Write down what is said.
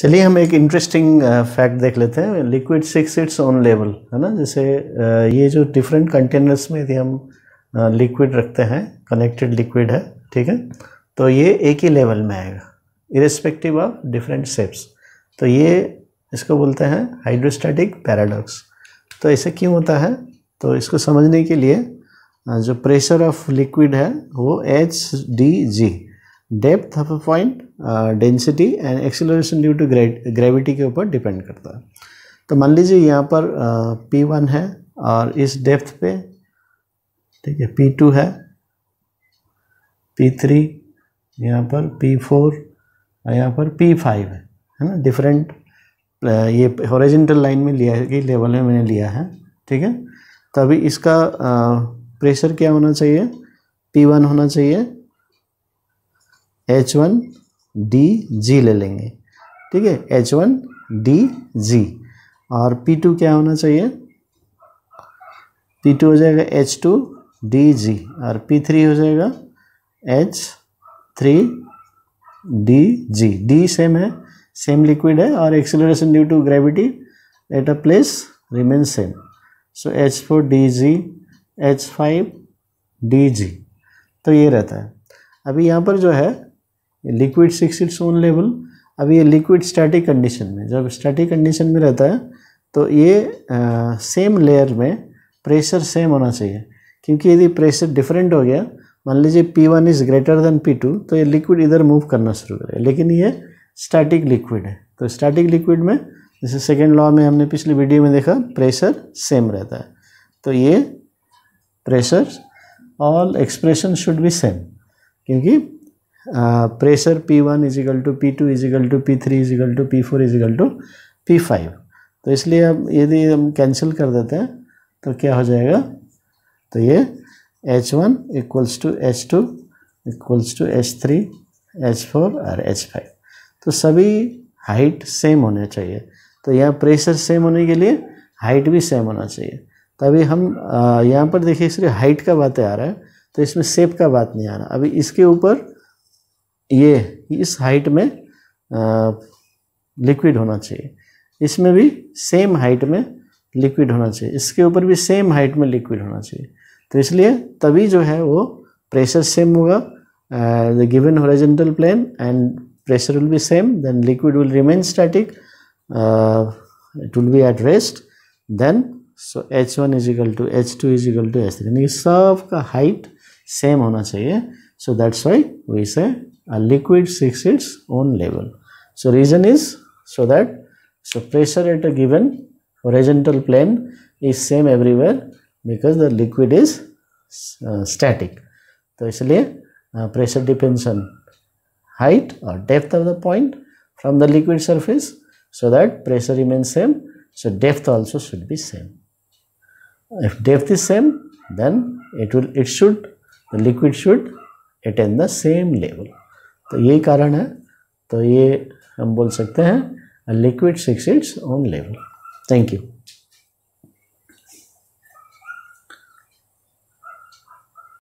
चलिए हम एक इंटरेस्टिंग फैक्ट uh, देख लेते हैं liquid seeks its own level है ना जैसे uh, ये जो डिफरेंट कंटेनर्स में यदि हम लिक्विड uh, रखते हैं कनेक्टेड लिक्विड है ठीक है तो ये एक ही लेवल में आएगा इरेस्पेक्टिव ऑफ डिफरेंट सेप्स तो ये इसको बोलते हैं हाइड्रोस्टैटिक पैराडॉक्स तो ऐसे क्यों होता है तो इसको समझने के लिए जो प्रेशर ऑफ लिक्विड है वो H D G depth of a point density and acceleration due to gravity के ऊपर डिपेंड करता है तो मान लीजिए यहाँ पर पी uh, वन है और इस डेप्थ पे ठीक है पी टू है पी थ्री यहाँ पर पी फोर और यहाँ पर पी फाइव है है ना डिफरेंट uh, ये हॉरिजेंटल लाइन में लिया है कि लेवल में मैंने लिया है ठीक है तभी तो इसका प्रेशर uh, क्या होना चाहिए पी वन होना चाहिए एच वन डी जी ले लेंगे ठीक है एच वन डी जी और पी टू क्या होना चाहिए पी टू हो जाएगा एच टू डी जी और पी थ्री हो जाएगा H three D G D same है सेम लिक्विड है और acceleration due to gravity at a place remain same so H four D G H five D G तो ये रहता है अभी यहाँ पर जो है ये liquid seeks its own level अब ये लिक्विड स्टैटिक कंडीशन में जब स्टैटिक कंडीशन में रहता है तो ये आ, सेम लेयर में प्रेशर सेम होना चाहिए क्योंकि यदि प्रेशर डिफरेंट हो गया मान लीजिए P one is greater than P two तो ये लिक्विड इधर मूव करना शुरू करेगा लेकिन ये स्टैटिक लिक्विड है तो स्टैटिक लिक्विड में जैसे सेकेंड लॉ में हमने पिछली वीडियो में देखा प्रेशर सेम रहता है तो ये pressure all expression should be same क्योंकि pressure P one equal to P two equal to P three equal to P four equal to P five तो इसलिए अब यदि हम कैंसिल कर देते हैं तो क्या हो जाएगा तो ये H one equals to H two equals to H three H four और एच फाइव तो सभी हाइट सेम होने चाहिए तो यहाँ प्रेशर सेम होने के लिए हाइट भी सेम होना चाहिए तभी हम uh, यहाँ पर देखिए इसलिए हाइट का बातें आ रहा है तो इसमें सेप का बात नहीं आ रहा अभी इसके ऊपर ये इस हाइट में लिक्विड होना चाहिए इसमें भी सेम हाइट में लिक्विड होना चाहिए इसके ऊपर भी सेम हाइट में लिक्विड होना चाहिए तो इसलिए तभी जो है वो प्रेशर सेम होगा the given horizontal plane and pressure will be same then liquid will remain static be will rest then so H one is is to H two is equal to H यानी सब का height same होना चाहिए so that's why we say a liquid seeks its own level. So reason is so that so pressure at a given horizontal plane is same everywhere because the liquid is uh, static. So इसलिए uh, pressure depends on height or depth of the point from the liquid surface so that pressure remains same. So depth also should be same. If depth is same then it will it should the liquid should attain the same level. तो यही कारण है तो ये हम बोल सकते हैं liquid seeks own level thank you